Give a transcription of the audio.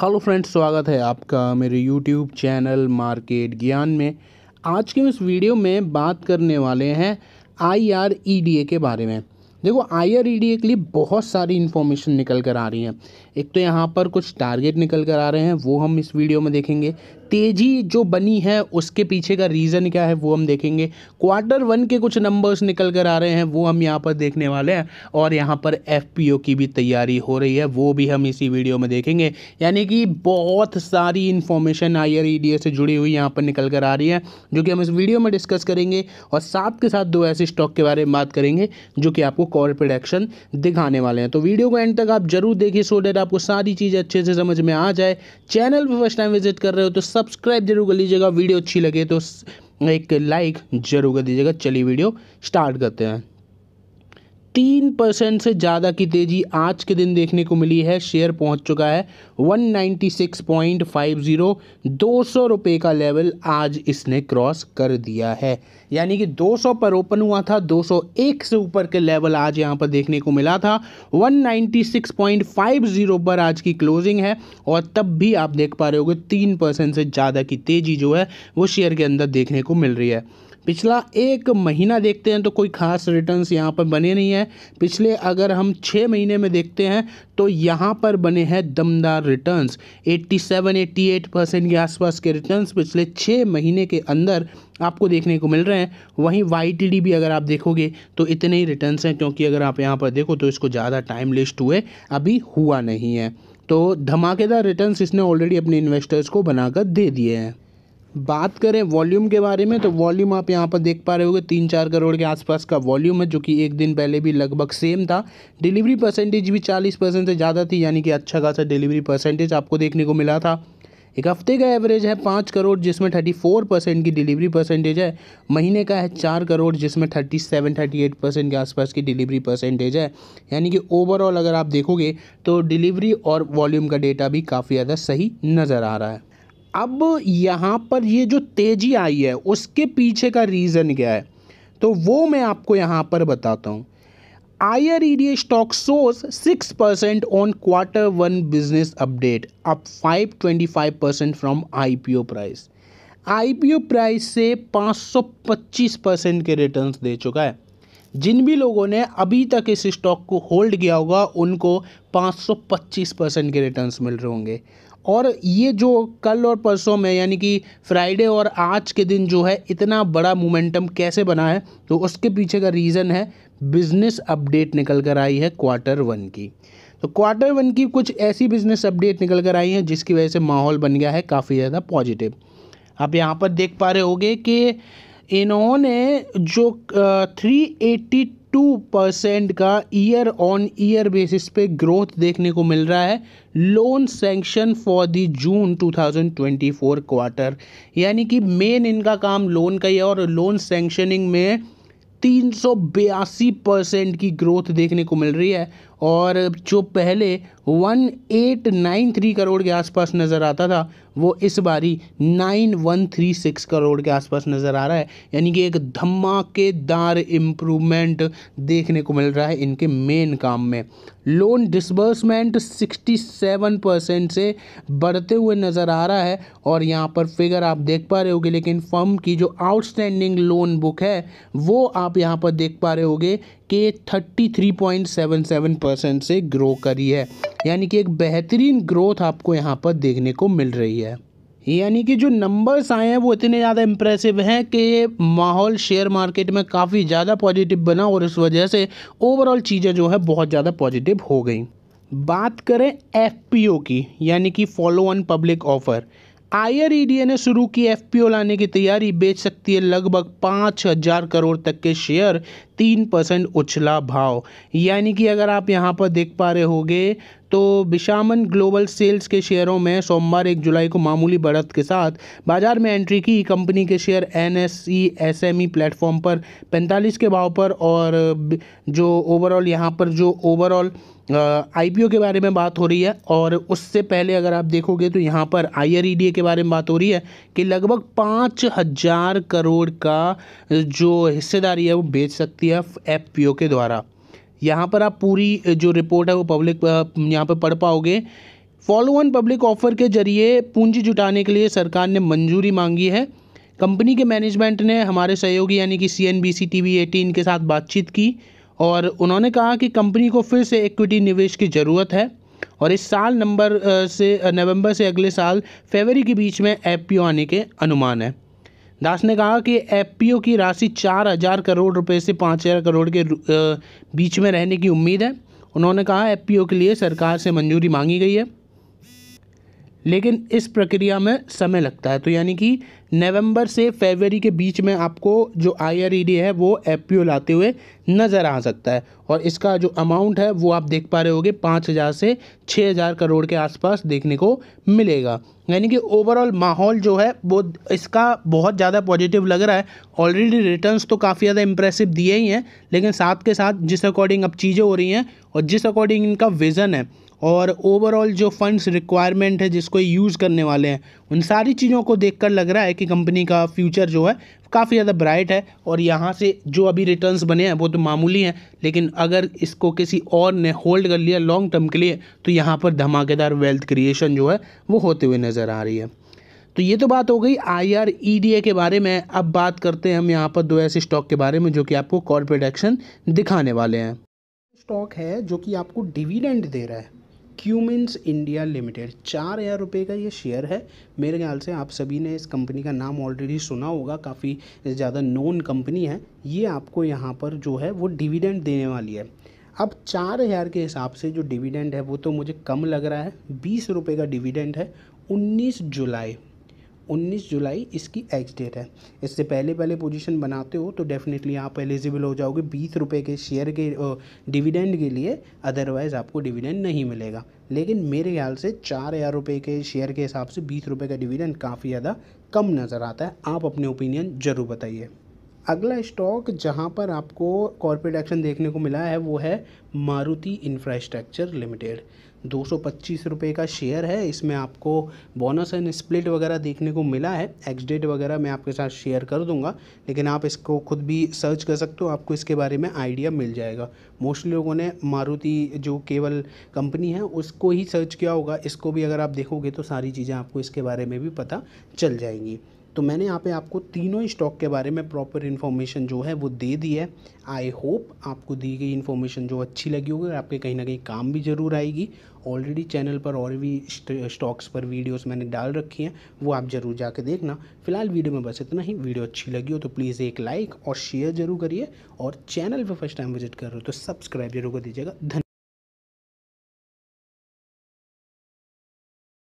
hello friends स्वागत है आपका मेरे यूट्यूब चैनल मार्केट ज्ञान में आज के इस वीडियो में बात करने वाले हैं I R E D A के बारे में देखो I R E D A के लिए बहुत सारी इन्फॉर्मेशन निकल कर आ रही है एक तो यहाँ पर कुछ टारगेट निकल कर आ रहे हैं वो हम इस वीडियो में देखेंगे तेज़ी जो बनी है उसके पीछे का रीज़न क्या है वो हम देखेंगे क्वार्टर वन के कुछ नंबर्स निकल कर आ रहे हैं वो हम यहाँ पर देखने वाले हैं और यहाँ पर एफ की भी तैयारी हो रही है वो भी हम इसी वीडियो में देखेंगे यानी कि बहुत सारी इन्फॉर्मेशन आई से जुड़ी हुई यहाँ पर निकल कर आ रही है जो कि हम इस वीडियो में डिस्कस करेंगे और साथ के साथ दो ऐसे स्टॉक के बारे में बात करेंगे जो कि आपको कॉल एक्शन दिखाने वाले हैं तो वीडियो को एंड तक आप जरूर देखिए सो डेट आपको सारी चीज़ें अच्छे से समझ में आ जाए चैनल पर फर्स्ट टाइम विजिट कर रहे हो तो सब्सक्राइब जरूर कर लीजिएगा वीडियो अच्छी लगे तो एक लाइक जरूर कर दीजिएगा चलिए वीडियो स्टार्ट करते हैं तीन परसेंट से ज़्यादा की तेज़ी आज के दिन देखने को मिली है शेयर पहुंच चुका है 196.50 200 रुपए का लेवल आज इसने क्रॉस कर दिया है यानी कि 200 पर ओपन हुआ था 201 से ऊपर के लेवल आज यहां पर देखने को मिला था 196.50 पर आज की क्लोजिंग है और तब भी आप देख पा रहे होगे तीन परसेंट से ज़्यादा की तेज़ी जो है वो शेयर के अंदर देखने को मिल रही है पिछला एक महीना देखते हैं तो कोई खास रिटर्न्स यहाँ पर बने नहीं है पिछले अगर हम छः महीने में देखते हैं तो यहाँ पर बने हैं दमदार रिटर्न्स 87 88 परसेंट के आसपास के रिटर्न्स पिछले छः महीने के अंदर आपको देखने को मिल रहे हैं वहीं वाई भी अगर आप देखोगे तो इतने ही रिटर्न्स हैं क्योंकि अगर आप यहाँ पर देखो तो इसको ज़्यादा टाइम लिस्ट हुए अभी हुआ नहीं है तो धमाकेदार रिटर्न्स इसने ऑलरेडी अपने इन्वेस्टर्स को बनाकर दे दिए हैं बात करें वॉल्यूम के बारे में तो वॉल्यूम आप यहाँ पर देख पा रहे होंगे तीन चार करोड़ के आसपास का वॉल्यूम है जो कि एक दिन पहले भी लगभग सेम था डिलीवरी परसेंटेज भी चालीस परसेंट से ज़्यादा थी यानी कि अच्छा खासा डिलीवरी परसेंटेज आपको देखने को मिला था एक हफ्ते का एवरेज है पाँच करोड़ जिसमें थर्टी फोर परसेंट की डिलीवरी परसेंटेज है महीने का है चार करोड़ जिसमें thirty seven thirty eight percent के आसपास की डिलीवरी परसेंटेज है यानी कि ओवरऑल अगर आप देखोगे तो डिलीवरी और वॉल्यूम का डेटा भी काफ़ी ज़्यादा सही नज़र आ रहा है अब यहाँ पर ये जो तेज़ी आई है उसके पीछे का रीज़न क्या है तो वो मैं आपको यहाँ पर बताता हूँ IREDA stock soars six percent on quarter one business update up five twenty five percent from I P O price I P O price से पाँच सौ पच्चीस परसेंट के रिटर्न दे चुका है जिन भी लोगों ने अभी तक इस स्टॉक को होल्ड किया होगा उनको 525 परसेंट के रिटर्न्स मिल रहे होंगे और ये जो कल और परसों में यानी कि फ्राइडे और आज के दिन जो है इतना बड़ा मोमेंटम कैसे बना है तो उसके पीछे का रीज़न है बिज़नेस अपडेट निकल कर आई है क्वार्टर वन की तो क्वार्टर वन की कुछ ऐसी बिज़नेस अपडेट निकल कर आई हैं जिसकी वजह से माहौल बन गया है काफ़ी ज़्यादा पॉजिटिव आप यहाँ पर देख पा रहे होगे कि इन्होंने जो थ्री एट्टी टू परसेंट का ईयर ऑन ईयर बेसिस पे ग्रोथ देखने को मिल रहा है loan sanction for the June 2024 quarter यानी कि मेन इनका काम लोन का ही है और लोन सेंक्शनिंग में तीन सौ बयासी परसेंट की ग्रोथ देखने को मिल रही है और जो पहले 1893 करोड़ के आसपास नज़र आता था वो इस बारी 9136 करोड़ के आसपास नज़र आ रहा है यानी कि एक धमाकेदार इम्प्रूवमेंट देखने को मिल रहा है इनके मेन काम में लोन डिसबर्समेंट 67 परसेंट से बढ़ते हुए नज़र आ रहा है और यहाँ पर फिगर आप देख पा रहे होगे लेकिन फर्म की जो आउटस्टैंडिंग लोन बुक है वो आप यहाँ पर देख पा रहे होगे के 33.77 परसेंट से ग्रो करी है यानी कि एक बेहतरीन ग्रोथ आपको यहाँ पर देखने को मिल रही है यानी कि जो नंबर्स आए हैं वो इतने ज़्यादा इम्प्रेसिव हैं कि माहौल शेयर मार्केट में काफ़ी ज़्यादा पॉजिटिव बना और इस वजह से ओवरऑल चीज़ें जो है बहुत ज़्यादा पॉजिटिव हो गई बात करें एफ की यानी कि follow on public offer IREDA ने शुरू की एफपीओ लाने की तैयारी बेच सकती है लगभग पाँच हजार करोड़ तक के शेयर तीन परसेंट उछला भाव यानी कि अगर आप यहाँ पर देख पा रहे होगे तो विशामन ग्लोबल सेल्स के शेयरों में सोमवार एक जुलाई को मामूली बढ़त के साथ बाजार में एंट्री की कंपनी के शेयर एन एस प्लेटफॉर्म पर पैंतालीस के भाव पर और जो ओवरऑल यहाँ पर जो ओवरऑल आई के बारे में बात हो रही है और उससे पहले अगर आप देखोगे तो यहाँ पर आई e के बारे में बात हो रही है कि लगभग पाँच हज़ार करोड़ का जो हिस्सेदारी है वो बेच सकती है एफ के द्वारा यहाँ पर आप पूरी जो रिपोर्ट है वो पब्लिक यहाँ पर पढ़ पाओगे फॉलो ऑन पब्लिक ऑफर के जरिए पूंजी जुटाने के लिए सरकार ने मंजूरी मांगी है कंपनी के मैनेजमेंट ने हमारे सहयोगी यानी कि C N B C T V के साथ बातचीत की और उन्होंने कहा कि कंपनी को फिर से इक्विटी निवेश की ज़रूरत है और इस साल नंबर से नवंबर से अगले साल फरवरी के बीच में एफ आने के अनुमान है दास ने कहा कि एफ की राशि चार हज़ार करोड़ रुपए से पाँच हज़ार करोड़ के बीच में रहने की उम्मीद है उन्होंने कहा एफ के लिए सरकार से मंजूरी मांगी गई है लेकिन इस प्रक्रिया में समय लगता है तो यानी कि नवंबर से फरवरी के बीच में आपको जो आई e है वो एफ लाते हुए नज़र आ सकता है और इसका जो अमाउंट है वो आप देख पा रहे होगे पाँच हज़ार से छः हज़ार करोड़ के आसपास देखने को मिलेगा यानी कि ओवरऑल माहौल जो है वो इसका बहुत ज़्यादा पॉजिटिव लग रहा है ऑलरेडी रिटर्न्स तो काफ़ी ज़्यादा इंप्रेसिव दिए ही हैं लेकिन साथ के साथ जिस अकॉर्डिंग अब चीज़ें हो रही हैं और जिस अकॉर्डिंग इनका विज़न है और ओवरऑल जो फंड्स रिक्वायरमेंट है जिसको यूज़ करने वाले हैं उन सारी चीज़ों को देखकर लग रहा है कि कंपनी का फ्यूचर जो है काफ़ी ज़्यादा ब्राइट है और यहाँ से जो अभी रिटर्न्स बने हैं वो तो मामूली हैं लेकिन अगर इसको किसी और ने होल्ड कर लिया लॉन्ग टर्म के लिए तो यहाँ पर धमाकेदार वेल्थ क्रिएशन जो है वो होते हुए नज़र आ रही है तो ये तो बात हो गई I R E D A के बारे में अब बात करते हैं हम यहाँ पर दो ऐसे स्टॉक के बारे में जो कि आपको कॉर्पोरेट एक्शन दिखाने वाले हैं स्टॉक है जो कि आपको डिविडेंड दे रहा है क्यूमिन्स इंडिया लिमिटेड चार हज़ार रुपये का ये शेयर है मेरे ख्याल से आप सभी ने इस कंपनी का नाम ऑलरेडी सुना होगा काफ़ी ज़्यादा नोन कंपनी है ये आपको यहाँ पर जो है वो डिविडेंड देने वाली है अब चार हज़ार के हिसाब से जो डिविडेंड है वो तो मुझे कम लग रहा है बीस रुपये का डिविडेंड है उन्नीस जुलाई 19 जुलाई इसकी एक्स डेट है इससे पहले पहले पोजीशन बनाते हो तो डेफिनेटली आप एलिजिबल हो जाओगे बीस रुपये के शेयर के डिविडेंड के लिए अदरवाइज़ आपको डिविडेंड नहीं मिलेगा लेकिन मेरे ख्याल से चार हज़ार रुपये के शेयर के हिसाब से बीस रुपये का डिविडेंड काफ़ी ज़्यादा कम नज़र आता है आप अपने ओपिनियन ज़रूर बताइए अगला स्टॉक जहां पर आपको कॉर्पोरेट एक्शन देखने को मिला है वो है मारुति इंफ्रास्ट्रक्चर लिमिटेड दो सौ पच्चीस रुपये का शेयर है इसमें आपको बोनस एंड स्प्लिट वगैरह देखने को मिला है एक्स डेट वगैरह मैं आपके साथ शेयर कर दूंगा लेकिन आप इसको खुद भी सर्च कर सकते हो आपको इसके बारे में आइडिया मिल जाएगा मोस्टली लोगों ने मारुति जो केवल कंपनी है उसको ही सर्च किया होगा इसको भी अगर आप देखोगे तो सारी चीज़ें आपको इसके बारे में भी पता चल जाएंगी तो मैंने यहाँ पे आपको तीनों स्टॉक के बारे में प्रॉपर इन्फॉर्मेशन जो है वो दे दी है आई होप आपको दी गई इन्फॉर्मेशन जो अच्छी लगी होगी आपके कहीं ना कहीं काम भी ज़रूर आएगी ऑलरेडी चैनल पर और भी स्टॉक्स पर वीडियोस मैंने डाल रखी हैं वो आप ज़रूर जाके देखना फिलहाल वीडियो में बस इतना ही वीडियो अच्छी लगी हो तो प्लीज़ एक लाइक और शेयर जरूर करिए और चैनल पर फर्स्ट टाइम विजिट कर रहे हो तो सब्सक्राइब जरूर कर दीजिएगा धन्यवाद